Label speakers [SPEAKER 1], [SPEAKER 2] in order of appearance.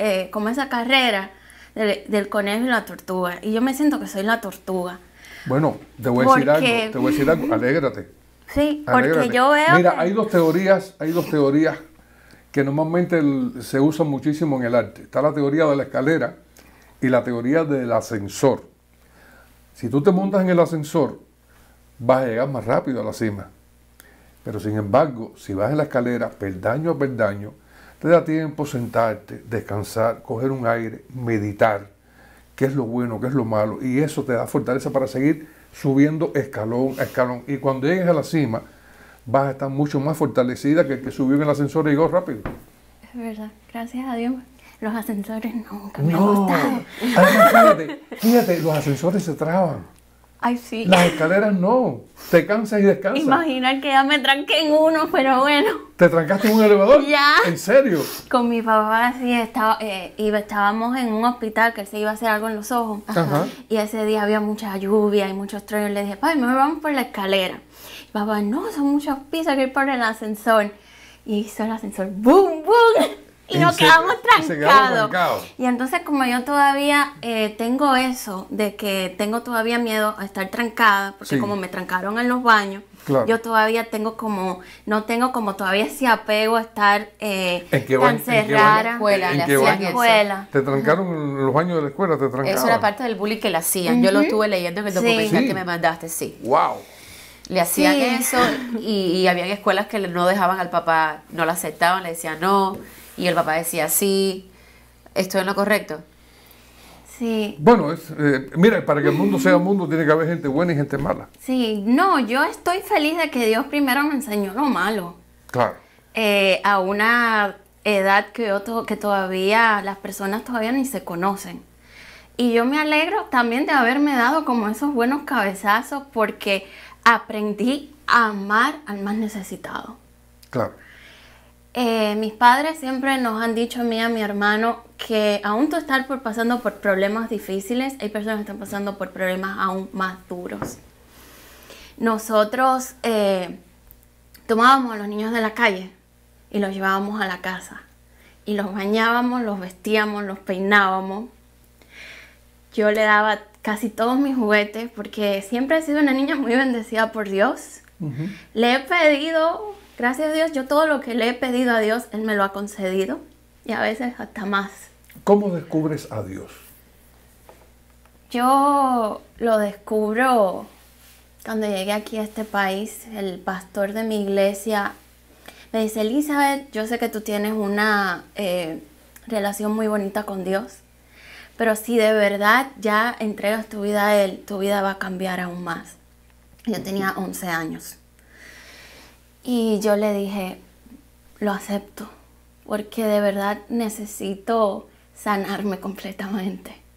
[SPEAKER 1] Eh, como esa carrera del, conejo y la tortuga. Y yo me siento que soy la tortuga.
[SPEAKER 2] Bueno, te voy a decir algo, te voy a decir algo, alégrate.
[SPEAKER 1] Sí, porque yo veo. Mira,
[SPEAKER 2] hay dos teorías, hay dos teorías que normalmente se usan muchísimo en el arte. Está la teoría de la escalera y la teoría del ascensor. Si tú te montas en el ascensor, vas a llegar más rápido a la cima. Pero sin embargo, si vas en la escalera, peldaño a peldaño, te da tiempo sentarte, descansar, coger un aire, meditar, qué es lo bueno, qué es lo malo, y eso te da fortaleza para seguir subiendo escalón a escalón. Y cuando llegues a la cima, vas a estar mucho más fortalecida que el que subió en el ascensor y llegó rápido.
[SPEAKER 1] Es verdad, gracias a Dios. Los ascensores nunca me no.
[SPEAKER 2] fíjate, los ascensores se traban.
[SPEAKER 1] Ay, sí. Las
[SPEAKER 2] escaleras no. Te cansas y descansas.
[SPEAKER 1] imagina que ya me tranqué en uno, pero bueno.
[SPEAKER 2] ¿Te trancaste en un elevador? Ya. ¿En serio?
[SPEAKER 1] Con mi papá sí estaba, eh, estábamos en un hospital que él se iba a hacer algo en los ojos. Ajá. Y ese día había mucha lluvia y muchos truenos. Le dije, papá, mejor vamos por la escalera. Y papá, no, son muchos pisos que ir por el ascensor. Y hizo el ascensor, ¡boom, boom!
[SPEAKER 2] y nos quedamos trancados.
[SPEAKER 1] Y entonces como yo todavía eh, tengo eso, de que tengo todavía miedo a estar trancada, porque como me trancaron en los baños, yo todavía tengo como, no tengo como todavía ese apego a estar eh, tan cerrada en la escuela. le hacían escuela.
[SPEAKER 2] Te trancaron los baños de la escuela, te trancaron. Eso era
[SPEAKER 1] parte del bullying que le hacían. Yo lo estuve leyendo en el documental que me mandaste, sí. ¡Wow! le hacían eso y, y había escuelas que no dejaban al papá, no lo aceptaban, le decían no. Y el papá decía, sí, esto es lo correcto. Sí.
[SPEAKER 2] Bueno, es, eh, mira, para que el mundo sea mundo tiene que haber gente buena y gente mala.
[SPEAKER 1] Sí, no, yo estoy feliz de que Dios primero me enseñó lo malo. Claro. Eh, a una edad que, yo que todavía las personas todavía ni se conocen. Y yo me alegro también de haberme dado como esos buenos cabezazos porque aprendí a amar al más necesitado. Claro. Eh, mis padres siempre nos han dicho a mí y a mi hermano que aún tú estar por pasando por problemas difíciles, hay personas que están pasando por problemas aún más duros. Nosotros eh, tomábamos a los niños de la calle y los llevábamos a la casa y los bañábamos, los vestíamos, los peinábamos. Yo le daba casi todos mis juguetes porque siempre he sido una niña muy bendecida por Dios. Le he pedido gracias a Dios, yo todo lo que le he pedido a Dios, Él me lo ha concedido y a veces hasta más.
[SPEAKER 2] ¿Cómo descubres a Dios?
[SPEAKER 1] Yo lo descubro cuando llegué aquí a este país, el pastor de mi iglesia me dice, Elizabeth, yo sé que tú tienes una eh, relación muy bonita con Dios, pero si de verdad ya entregas tu vida a Él, tu vida va a cambiar aún más. Yo tenía 11 años. Y yo le dije, lo acepto, porque de verdad necesito sanarme completamente.